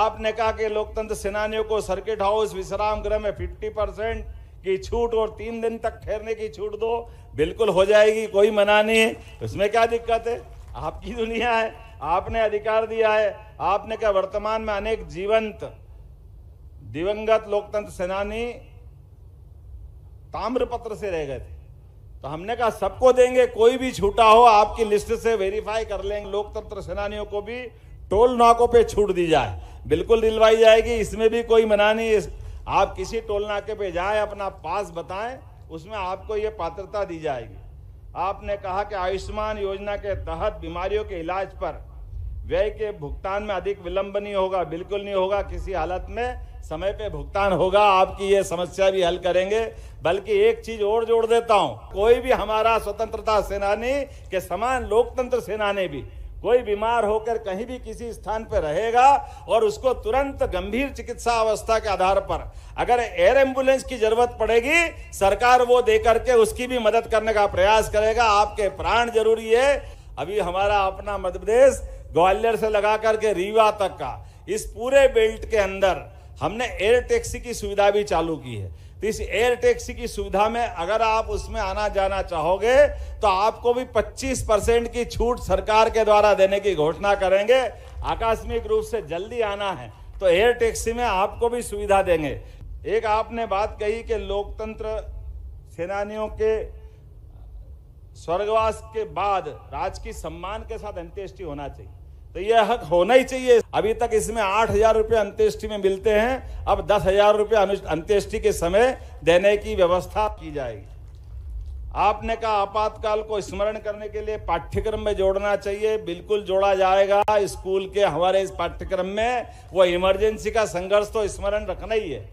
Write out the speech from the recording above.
आपने कहा कि लोकतंत्र सेनानियों को सर्किट हाउस विश्राम गृह में फिफ्टी परसेंट की छूट और तीन दिन तक ठहरने की छूट दो बिल्कुल हो जाएगी कोई मना नहीं है उसमें क्या दिक्कत है आपकी दुनिया है आपने अधिकार दिया है आपने कहा वर्तमान में अनेक जीवंत दिवंगत लोकतंत्र सेनानी ताम्रपत्र से रह गए थे तो हमने कहा सबको देंगे कोई भी छूटा हो आपकी लिस्ट से वेरीफाई कर लेंगे लोकतंत्र सेनानियों को भी टोल नाकों पे छूट दी जाए बिल्कुल दिलवाई जाएगी इसमें भी कोई मना नहीं आप किसी टोल नाके पे जाए अपना पास बताएं उसमें आपको ये पात्रता दी जाएगी आपने कहा कि आयुष्मान योजना के तहत बीमारियों के इलाज पर व्यय के भुगतान में अधिक विलंब नहीं होगा बिल्कुल नहीं होगा किसी हालत में समय पे भुगतान होगा आपकी ये समस्या भी हल करेंगे बल्कि एक चीज और जोड़ देता हूँ कोई भी हमारा स्वतंत्रता सेनानी के समान लोकतंत्र सेनानी भी कोई बीमार होकर कहीं भी किसी स्थान पर रहेगा और उसको तुरंत गंभीर चिकित्सा अवस्था के आधार पर अगर एयर एम्बुलेंस की जरूरत पड़ेगी सरकार वो दे करके उसकी भी मदद करने का प्रयास करेगा आपके प्राण जरूरी है अभी हमारा अपना मध्य प्रदेश ग्वालियर से लगा करके रीवा तक का इस पूरे बेल्ट के अंदर हमने एयर टैक्सी की सुविधा भी चालू की है तो इस एयर टैक्सी की सुविधा में अगर आप उसमें आना जाना चाहोगे तो आपको भी 25 परसेंट की छूट सरकार के द्वारा देने की घोषणा करेंगे आकस्मिक रूप से जल्दी आना है तो एयर टैक्सी में आपको भी सुविधा देंगे एक आपने बात कही कि लोकतंत्र सेनानियों के स्वर्गवास के बाद राजकीय सम्मान के साथ अंत्येष्टि होना चाहिए तो यह हक होना ही चाहिए अभी तक इसमें आठ हजार रूपए अंत्येष्टि में मिलते हैं अब दस हजार रूपए अंत्येष्टि के समय देने की व्यवस्था की जाएगी आपने कहा आपातकाल को स्मरण करने के लिए पाठ्यक्रम में जोड़ना चाहिए बिल्कुल जोड़ा जाएगा स्कूल के हमारे इस पाठ्यक्रम में वो इमरजेंसी का संघर्ष तो स्मरण रखना ही है